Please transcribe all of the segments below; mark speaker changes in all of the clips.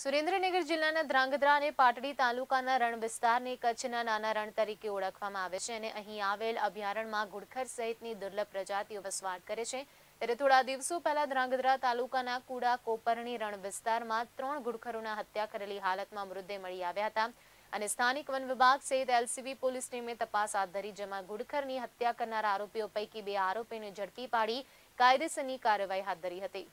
Speaker 1: સુરેન્દ્રનગર જિલ્લાના ધ્રાંગધ્રા અને પાટડી તાલુકાના રણ વિસ્તારને કચ્છના નાના રણ તરીકે ઓળખવામાં આવે છે અને અહીં આવેલ અભયારણ્યમાં ગુડખર સહિતની દુર્લભ પ્રજાતિઓ વસવાટ કરે છે ત્યારે થોડા દિવસો પહેલા ધ્રાંગધ્રા તાલુકાના કુડા કોપરણી રણ વિસ્તારમાં ત્રણ ગુડખરોના હત્યા કરેલી હાલતમાં મૃતદેહ મળી આવ્યા હતા અને સ્થાનિક વન વિભાગ સહિત એલસીબી પોલીસ ટીમે તપાસ હાથ ધરી જેમાં ગુડખરની હત્યા કરનાર આરોપીઓ પૈકી બે આરોપીને ઝડપી પાડી કાયદેસરની કાર્યવાહી હાથ ધરી હતી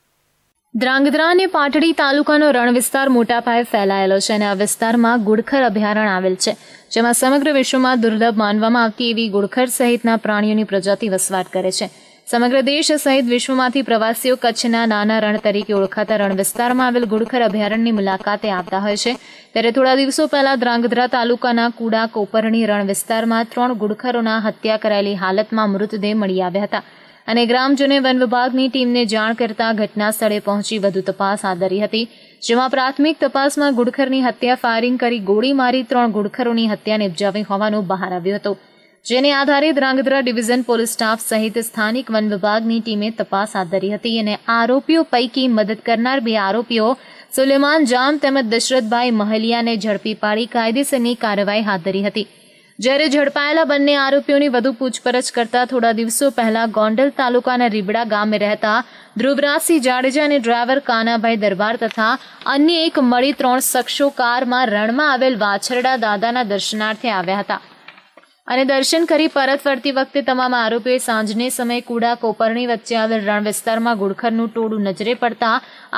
Speaker 1: ધ્રાંગધ્રા અને પાટડી તાલુકાનો રણ વિસ્તાર મોટા પાયે ફેલાયેલો છે અને આ વિસ્તારમાં ગુડખર અભયારણ્ય આવેલ છે જેમાં સમગ્ર વિશ્વમાં દુર્લભ માનવામાં આવતી એવી ગુડખર સહિતના પ્રાણીઓની પ્રજાતિ વસવાટ કરે છે સમગ્ર દેશ સહિત વિશ્વમાંથી પ્રવાસીઓ કચ્છના નાના રણ તરીકે ઓળખાતા રણ વિસ્તારમાં આવેલ ગુડખર અભયારણ્યની મુલાકાતે આવતા હોય છે ત્યારે થોડા દિવસો પહેલા ધ્રાંગધ્રા તાલુકાના કુડા કોપરણી રણ વિસ્તારમાં ત્રણ ગુડખરોના હત્યા કરાયેલી હાલતમાં મૃતદેહ મળી આવ્યા હતા અને ગ્રામજને વન વિભાગની ટીમને જાણ કરતા ઘટના સ્થળે પહોંચી વધુ તપાસ હાથ ધરી હતી જેમાં પ્રાથમિક તપાસમાં ગુડખરની હત્યા ફાયરિંગ કરી ગોળી મારી ત્રણ ગુડખરોની હત્યા નિપજાવી હોવાનું બહાર આવ્યું હતું જેને આધારે ધ્રાંગધ્રા ડિવિઝન પોલીસ સ્ટાફ સહિત સ્થાનિક વન વિભાગની ટીમે તપાસ હાથ ધરી હતી અને આરોપીઓ પૈકી મદદ કરનાર બે આરોપીઓ સુલેમાન જામ તેમજ દશરથભાઈ મહલિયાને ઝડપી પાડી કાયદેસરની કાર્યવાહી હાથ ધરી હતી જ્યારે ઝડપાયેલા બંને આરોપીઓની વધુ પૂછપરછ કરતા થોડા દિવસો પહેલા ગોંડલ તાલુકાના રીબડા ગામે રહેતા ધ્રુવરાજસિંહ જાડેજા અને ડ્રાઈવર કાનાભાઈ દરબાર તથા અન્ય એક મળી ત્રણ શખ્સો કારમાં રણમાં આવેલ વાછરડા દાદાના દર્શનાર્થે આવ્યા હતા અને દર્શન કરી પરત ફરતી વખતે તમામ આરોપીઓ સાંજને સમયે કુડા કોપરણી વચ્ચે આવેલ રણ વિસ્તારમાં ઘુડખરનું ટોળું નજરે પડતા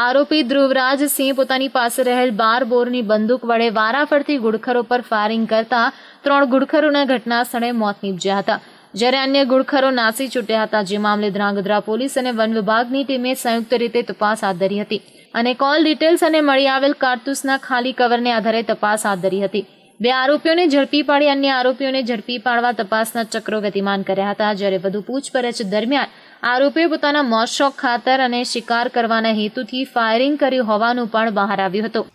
Speaker 1: આરોપી ધ્રુવરાજસિંહ પોતાની પાસે રહેલ બાર બોરની બંદૂક વડે વારાફરતી ઘુડખરો પર ફાયરિંગ કરતા ત્રણ ઘુડખરોના ઘટના સ્થળે મોત નીપજ્યા હતા જ્યારે અન્ય ગુડખરો નાસી છૂટ્યા હતા જે મામલે ધ્રાંગધ્રા પોલીસ અને વન વિભાગની ટીમે સંયુક્ત રીતે તપાસ હાથ ધરી હતી અને કોલ ડિટેલ્સ અને મળી આવેલ કારતૂસના ખાલી કવરને આધારે તપાસ હાથ ધરી હતી બે આરોપીઓને ઝડપી પાડી અન્ય આરોપીઓને ઝડપી પાડવા તપાસના ચક્રો ગતિમાન કર્યા હતા જ્યારે વધુ પૂછપરછ દરમિયાન આરોપીઓ પોતાના શોખ ખાતર અને શિકાર કરવાના હેતુથી ફાયરિંગ કર્યું હોવાનું પણ બહાર આવ્યું હતું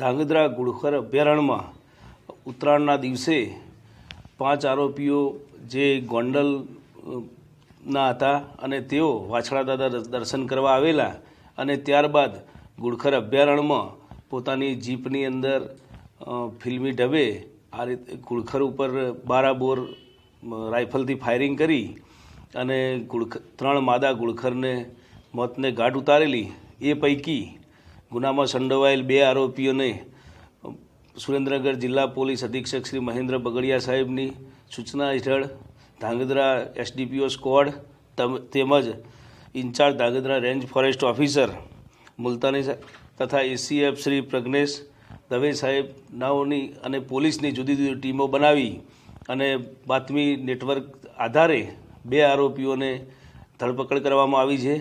Speaker 2: ધાંગધ્રા ગુડખર અભયારણ્યમાં ઉત્તરાયણના દિવસે પાંચ આરોપીઓ જે ગોંડલના હતા અને તેઓ વાછડા દાદા દર્શન કરવા આવેલા અને ત્યારબાદ ગુડખર અભયારણ્યમાં પોતાની જીપની અંદર ફિલ્મી ઢબે આ રીતે ઘુડખર ઉપર બારાબોર રાઇફલથી ફાયરિંગ કરી અને ગુળખર ત્રણ માદા ગુળખરને મોતને ગાઢ ઉતારેલી એ પૈકી ગુનામાં સંડોવાયેલ બે આરોપીઓને સુરેન્દ્રનગર જિલ્લા પોલીસ અધિક્ષક શ્રી મહેન્દ્ર બગડિયા સાહેબની સૂચના હેઠળ ધાંગધ્રા એસડીપીઓ સ્કોડ તેમજ incharge Dhrangadhra range forest officer Multani તથા એસીએફ શ્રી પ્રજ્ઞેશ દવે સાહેબનાઓની અને પોલીસની જુદી જુદી ટીમો બનાવી અને બાતમી નેટવર્ક આધારે બે આરોપીઓને ધરપકડ કરવામાં આવી છે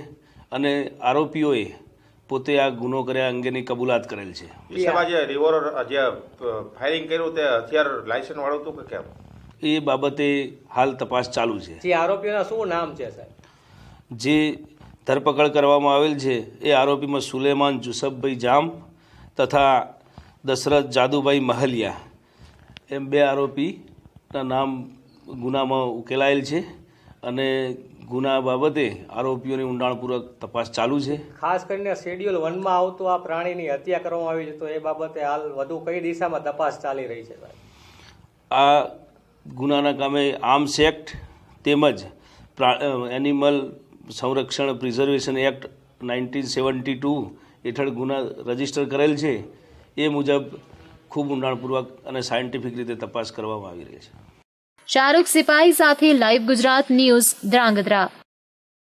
Speaker 2: અને આરોપીઓએ પોતે આ ગુનો કર્યા અંગેની કબૂલાત કરેલ છે જે રિવોલ્વર જે ફાયરિંગ કર્યું તે હથિયાર લાયસન્સ વાળું હતું કે કેમ એ બાબતે હાલ તપાસ ચાલુ છે જે આરોપીઓના શું નામ છે સાહેબ જે ધરપકડ કરવામાં આવેલ છે એ આરોપીમાં સુલેમાન જુસફભાઈ જામ તથા દશરથ જાદુભાઈ મહલિયા એમ બે આરોપીના નામ ગુનામાં ઉકેલાયેલ છે અને ગુના બાબતે આરોપીઓની ઊંડાણપૂર્વક તપાસ ચાલુ છે ખાસ કરીને શેડ્યુલ વનમાં આવતો આ પ્રાણીની હત્યા કરવામાં આવી છે તો એ બાબતે હાલ વધુ કઈ દિશામાં તપાસ ચાલી રહી છે આ ગુનાના કામે આર્મ્સ એક્ટ તેમજ એનિમલ સંરક્ષણ preservation act nineteen seventy two હેઠળ ગુના રજીસ્ટર કરેલ છે એ મુજબ ખૂબ ઊંડાણપૂર્વક અને સાયન્ટિફિક રીતે તપાસ કરવામાં આવી
Speaker 1: રહી છે શાહરૂખ સિપાહી સાથે લાઈવ ગુજરાત ન્યૂઝ ધ્રાંગધ્રા